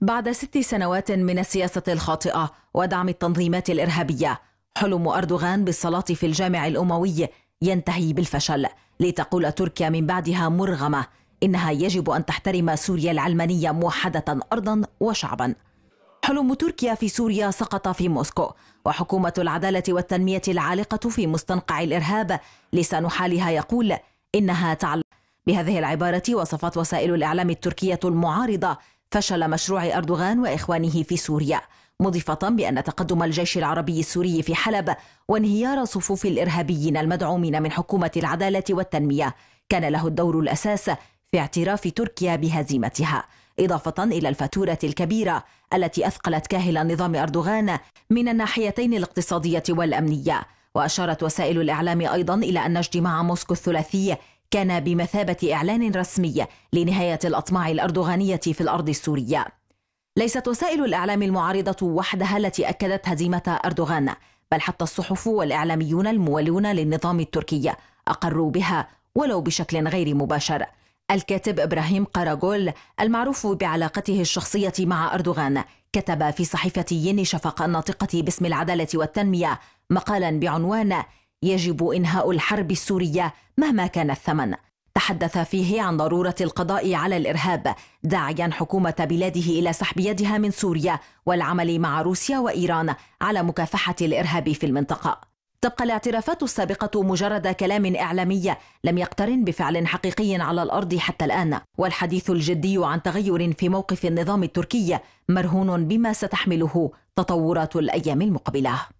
بعد ست سنوات من السياسة الخاطئة ودعم التنظيمات الإرهابية حلم أردوغان بالصلاة في الجامع الأموي ينتهي بالفشل لتقول تركيا من بعدها مرغمة إنها يجب أن تحترم سوريا العلمانية موحدة أرضا وشعبا حلم تركيا في سوريا سقط في موسكو وحكومة العدالة والتنمية العالقة في مستنقع الإرهاب لسان حالها يقول إنها تعلم بهذه العبارة وصفت وسائل الإعلام التركية المعارضة فشل مشروع أردوغان وإخوانه في سوريا مضيفة بأن تقدم الجيش العربي السوري في حلب وانهيار صفوف الإرهابيين المدعومين من حكومة العدالة والتنمية كان له الدور الأساس في اعتراف تركيا بهزيمتها إضافة إلى الفاتورة الكبيرة التي أثقلت كاهل نظام أردوغان من الناحيتين الاقتصادية والأمنية وأشارت وسائل الإعلام أيضا إلى أن اجتماع موسكو الثلاثي كان بمثابة إعلان رسمي لنهاية الأطماع الأردوغانية في الأرض السورية ليست وسائل الإعلام المعارضة وحدها التي أكدت هزيمة أردوغان بل حتى الصحف والإعلاميون المولون للنظام التركي أقروا بها ولو بشكل غير مباشر الكاتب إبراهيم قراغول المعروف بعلاقته الشخصية مع أردوغان كتب في صحيفة ين شفق الناطقة باسم العدالة والتنمية مقالا بعنوان يجب إنهاء الحرب السورية مهما كان الثمن تحدث فيه عن ضرورة القضاء على الإرهاب داعيا حكومة بلاده إلى سحب يدها من سوريا والعمل مع روسيا وإيران على مكافحة الإرهاب في المنطقة تبقى الاعترافات السابقة مجرد كلام إعلامي لم يقترن بفعل حقيقي على الأرض حتى الآن والحديث الجدي عن تغير في موقف النظام التركي مرهون بما ستحمله تطورات الأيام المقبلة